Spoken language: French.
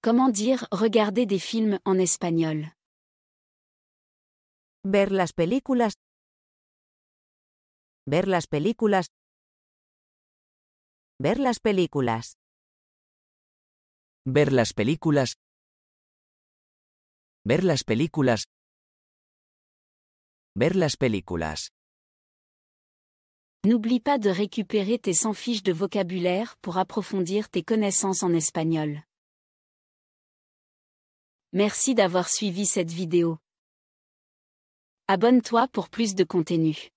Comment dire regarder des films en espagnol Ver las películas. Ver las películas. Ver las películas. Ver las películas. Ver las películas. Ver las películas. N'oublie pas de récupérer tes 100 fiches de vocabulaire pour approfondir tes connaissances en espagnol. Merci d'avoir suivi cette vidéo. Abonne-toi pour plus de contenu.